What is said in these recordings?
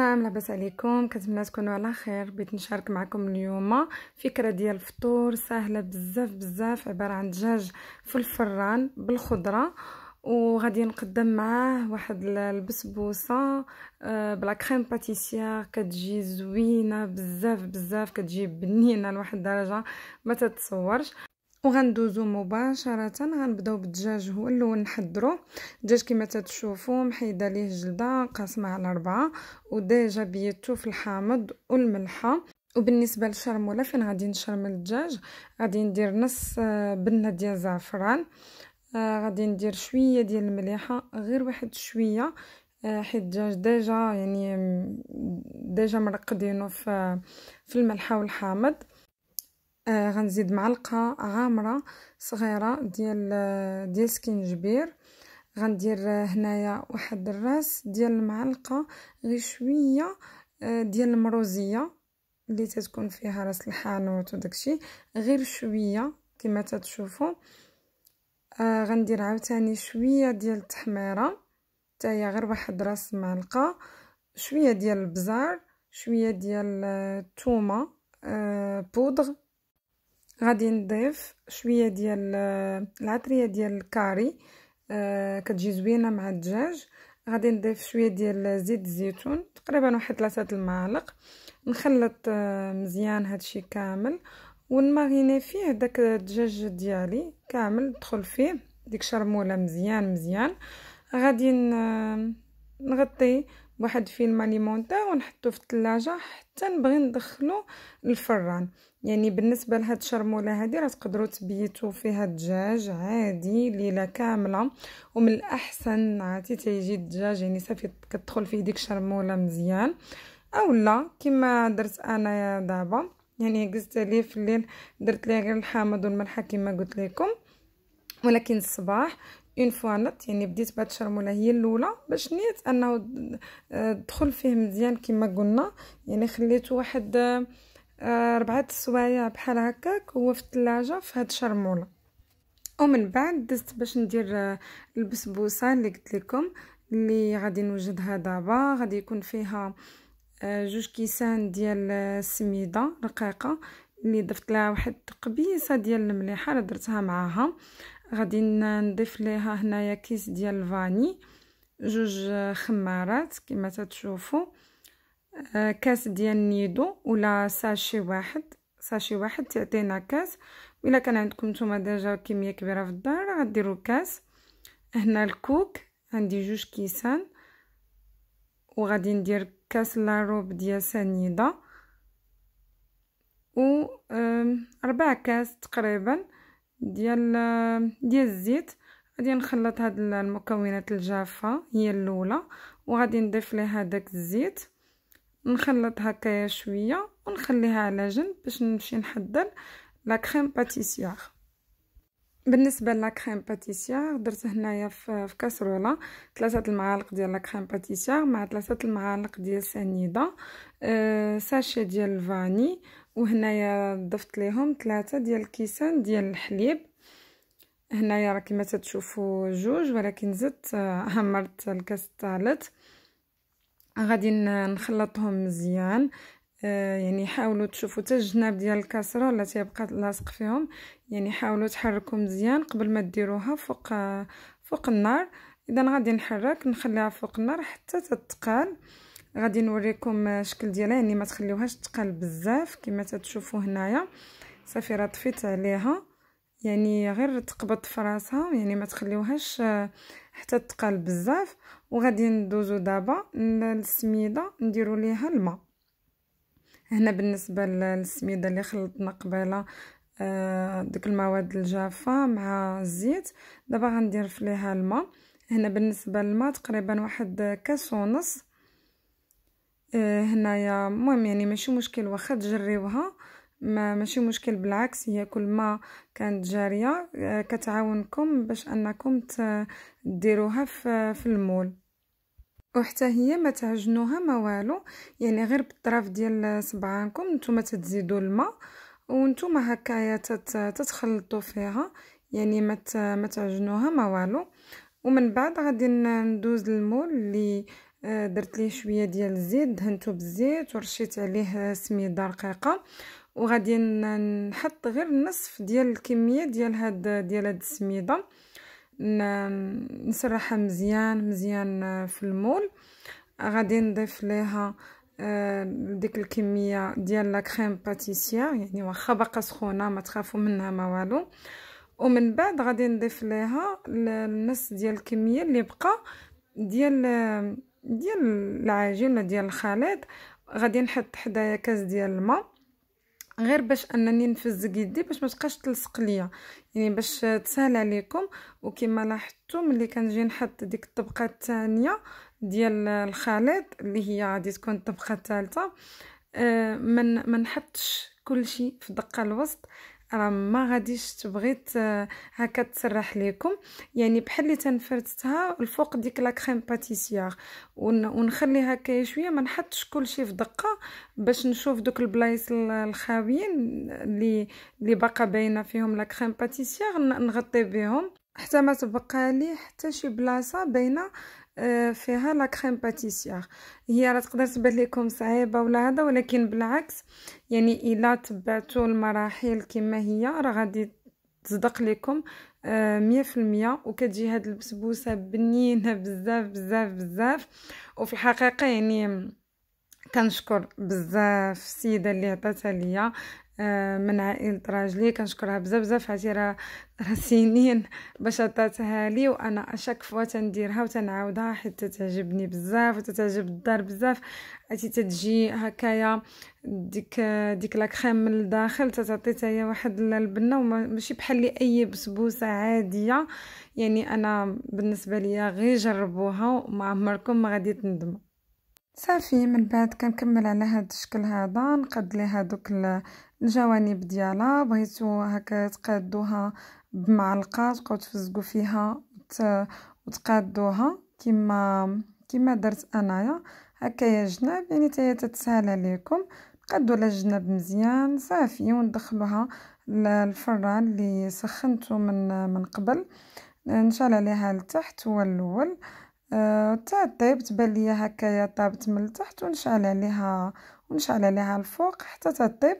سلام لاباس عليكم كنتمنى تكونوا على خير بغيت نشارك معكم اليوم فكره ديال الفطور سهله بزاف بزاف عباره عن دجاج في الفران بالخضره وغادي نقدم معاه واحد البسبوسه آه، بلا كريم باتيسيير كتجي زوينه بزاف بزاف كتجي بنينه لواحد الدرجه ما تتصورش وغندوزو مباشره غنبداو بالدجاج هو الاول نحضرو الدجاج كما تتشوفو محيده ليه جلده قاسمه على ربعة وديجا بيتو في الحامض والملحه وبالنسبه للشرموله فين غادي نشرمل الدجاج غادي ندير نص آه، بنه ديال زعفران آه، غادي ندير شويه ديال المليحه غير واحد شويه آه، حيت الدجاج ديجا يعني ديجا مرقدينو في في الملحه والحامض آه غنزيد معلقه غامره صغيره ديال آه، ديال سكينجبير غندير آه، هنايا واحد الراس ديال المعلقه غير شويه آه، ديال المروزيه اللي تتكون فيها راس الحانوت وداكشي غير شويه كما تتشوفوا آه غندير عاوتاني شويه ديال التحميره حتى هي غير واحد راس معلقه شويه ديال البزار شويه ديال الثومه آه بودغ غادي نضيف شويه ديال آه، العطريه ديال الكاري آه، كتجي زوينه مع الدجاج غادي نضيف شويه ديال زيت الزيتون تقريبا واحد ثلاثه المعالق نخلط آه مزيان هادشي كامل ونماريني فيه داك الدجاج ديالي كامل ندخل فيه ديك شرموله مزيان مزيان غادي آه، نغطي واحد فيلم اليمونتير ونحطو في الثلاجه حتى نبغي ندخلو الفران يعني بالنسبه لهاد الشرموله هادي راه تقدرو تبيتو فيها الدجاج عادي ليله كامله ومن الاحسن عرفتي تيجي الدجاج يعني صافي كتدخل فيه ديك الشرموله مزيان اولا كما درت انا دابا يعني قزت عليه في الليل درت ليه غير الحامض والملحه كيما قلت لكم ولكن الصباح اون فوا نط يعني بديت بهاد الشرموله هي الاولى باش نيت انه آه، دخل فيه مزيان كما قلنا يعني خليته واحد آه، ربعة السوايع بحال هكاك هو في الثلاجه في هاد الشرموله ومن بعد دزت باش ندير آه، البسبوسه اللي قلت لكم اللي غادي نوجدها دابا غادي يكون فيها جوج كيسان ديال السميده رقيقه اللي ضفت لها واحد قبيسه ديال المليحه اللي درتها معاها غادي نضيف ليها هنايا كيس ديال الفاني جوج خمارات كما تتشوفوا كاس ديال النيدو ولا ساشي واحد ساشي واحد تعطينا كاس الا كان عندكم نتوما ديجا كميه كبيره في الدار غديروا كاس هنا الكوك عندي جوج كيسان وغادي ندير كاس لاروب ديال سنيده و ربع كاس تقريبا ديال ديال الزيت غادي نخلط هاد المكونات الجافه هي الاولى وغادي نضيف ليها داك الزيت نخلط هكايا شويه ونخليها على جنب باش نمشي نحضر لا كريم باتيسيير بالنسبه لا كريم باتيسيير درت هنايا في كاسروله ثلاثه المعالق ديال لا كريم باتيسيير مع ثلاثه المعالق ديال سنيده أه ساشي ديال الفاني وهنايا ضفت ليهم ثلاثة ديال الكيسان ديال الحليب هنايا راه كما تتشوفوا جوج ولكن زدت همرت آه، الكاس الثالث غادي نخلطهم مزيان آه، يعني حاولوا تشوفوا حتى الجناب ديال ولا تيبقى لاصق فيهم يعني حاولوا تحركوا مزيان قبل ما ديروها فوق آه، فوق النار اذا غادي نحرك نخليها فوق النار حتى تتقال غادي نوريكم الشكل ديالها يعني ما تخليوهاش تقال بزاف كما تتشوفوا هنايا صافي راه طفيت عليها يعني غير تقبض فراسها يعني ما تخليوهاش آه، حتى تقال بزاف وغادي ندوزو دابا للسميده نديرو ليها الماء هنا بالنسبه للسميده اللي خلطنا قبيله آه، دوك المواد الجافه مع الزيت دابا غندير فيها الماء هنا بالنسبه للماء تقريبا واحد كاس ونص آه، هنايا المهم يعني ماشي مشكل واخا تجريوها ما ماشي مشكل بالعكس هي كل ما كانت جاريه آه، كتعاونكم باش انكم ديروها في المول وحتى هي ما تعجنوها ما والو يعني غير بالطرف ديال صبعانكم نتوما تزيدوا الماء وانتوما هكايا تتخلطوا فيها يعني ما تعجنوها ما والو ومن بعد غادي ندوز للمول اللي آه، درت ليه شويه ديال الزيت دهنته بالزيت ورشيت عليه سميده رقيقه وغادي نحط غير نصف ديال الكميه ديال هاد ديال هاد السميده نسرحها مزيان مزيان آه، في المول غادي نضيف ليها آه، ديك الكميه ديال لا كريم باتيسيير يعني واخا باقا سخونه ما تخافوا منها ما والو ومن بعد غادي نضيف ليها النص ديال الكميه اللي بقى ديال ديال العجينه ديال الخليط غادي نحط حدايا كاس ديال الماء غير باش انني نفزق يدي باش ما تبقاش تلصق ليا يعني باش تسهل عليكم وكما لاحظتوا ملي كنجي نحط ديك الطبقه الثانيه ديال الخليط اللي هي غادي تكون الطبقه الثالثه آه ما نحطش كلشي في الدقه الوسط راه ما غاديش تبغي آه، هكا تسرح ليكم يعني بحال اللي تنفرتها الفوق ديك لا كريم باتيسيير ونخليها هكا شويه ما نحطش كلشي في دقه باش نشوف دوك البلايص الخاويين اللي اللي باقا باينه فيهم لا كريم باتيسيير نغطي بهم حتى ما تبقى لي حتى شي بلاصه باينه آه، فيها لا كريم باتيسيير هي راه تقدر تبان لكم صعيبه ولا هذا ولكن بالعكس يعني الا تبعتوا المراحل كما هي راه غادي تصدق لكم آه، مية في المية وكتجي هاد البسبوسه بنينه بزاف بزاف بزاف وفي الحقيقه يعني كنشكر بزاف السيده اللي عطاتها ليا آه، من عائلة راجلي كنشكرها بزاف بزاف عرفتي راه سنين باش عطاتها لي وانا اشاك فوا تنديرها وتنعاودها حيت تعجبني بزاف وتتعجب الدار بزاف عرفتي تتجي هكايا ديك ديك لا كريم من الداخل تعطي هي واحد البنه وماشي بحال لي اي بسبوسه عاديه يعني انا بالنسبه ليا غير جربوها وما عمركم ما غادي تندموا صافي من بعد كنكمل على هذا الشكل هذا نقاد ليها دوك الجوانب ديالها بغيتو هكا تقادوها بمعلقه تبقاو تفزقوا فيها وتقادوها كما كما درت انايا يا جناب يعني تاهي تتسهل عليكم نقادو على الجناب مزيان صافي وندخلوها للفران اللي سخنته من من قبل نشال عليها لتحت هو الاول حتى آه، طيب تبان ليا هكايا طابت من التحت ونشعل عليها ونشعل عليها الفوق حتى تطيب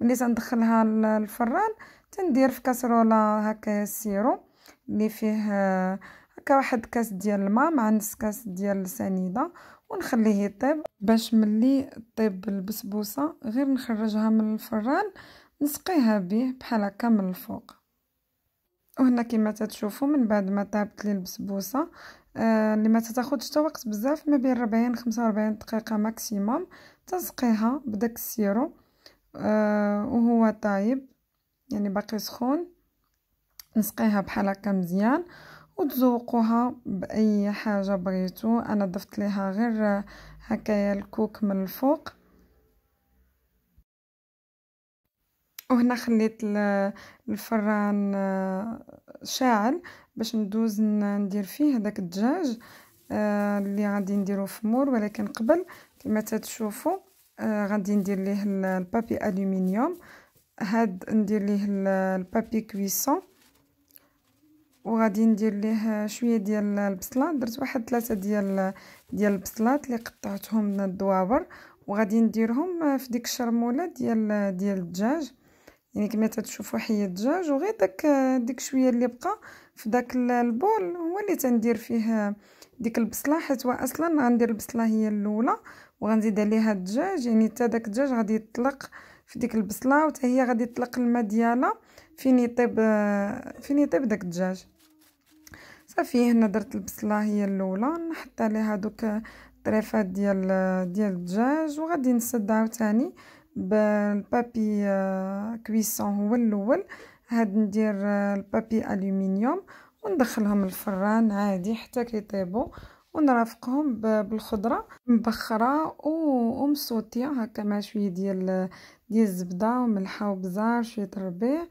ملي تندخلها للفران تندير في كاسروله هكايا السيرو اللي فيه آه، هكا واحد كاس ديال الماء مع نص كاس ديال السنيده ونخليه يطيب باش ملي طيب البسبوسه غير نخرجها من الفران نسقيها به بحال هكا من الفوق وهنا كما تتشوفوا من بعد ما طابت لي البسبوسه اللي آه، ما تاخذش حتى وقت بزاف ما بين 40 45 دقيقه ماكسيموم تسقيها بداك السيرو آه، وهو طايب يعني باقي سخون نسقيها بحال هكا مزيان وتذوقوها باي حاجه بغيتو انا ضفت ليها غير هكايا الكوك من الفوق وهنا خليت الفران آه، شاعل باش ندوز ندير فيه هذاك الدجاج آه، اللي غادي نديرو في مور ولكن قبل كما تتشوفوا آه، غادي ندير ليه البابي الومنيوم هاد ندير ليه البابي كويسون وغادي ندير ليه شويه ديال البصله درت واحد ثلاثه ديال ديال البصلات اللي قطعتهم من الدوابر وغادي نديرهم في ديك الشرموله ديال ديال الدجاج يعني كما تتشوفوا حي الدجاج وغير داك ديك شويه اللي بقى في داك البول هو اللي تندير فيه ديك البصله حيت اصلا غندير البصله هي الاولى وغنزيد عليها الدجاج يعني حتى داك الدجاج غادي يطلق في ديك البصله وحتى هي غادي تطلق الماء ديالها فين يطيب فين يطيب داك الدجاج صافي هنا درت البصله هي الاولى نحط عليها دوك الطريفات ديال ديال الدجاج وغادي نسد عاوتاني بالبابي كويسون هو الاول هاد ندير البابي آه، الومنيوم وندخلهم الفران عادي حتى كيطيبوا ونرافقهم بالخضره مبخره ومسوطيه هكا مع شويه ديال آه، ديال الزبده وملح وبزار شويه ربيع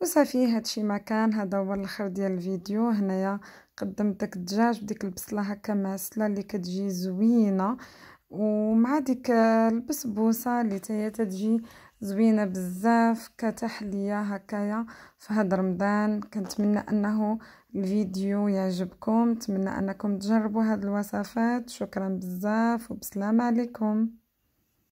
وصافي هادشي ما كان هذا هو الاخر ديال الفيديو هنايا قدمت داك الدجاج بديك البصله هكا معسله اللي كتجي زوينه ومع ديك البسبوسه آه، اللي تاهي تجي زوينه بزاف كتحليه هكايا في هذا رمضان كنتمنى انه الفيديو يعجبكم نتمنى انكم تجربوا هذه الوصفات شكرا بزاف وبسلام عليكم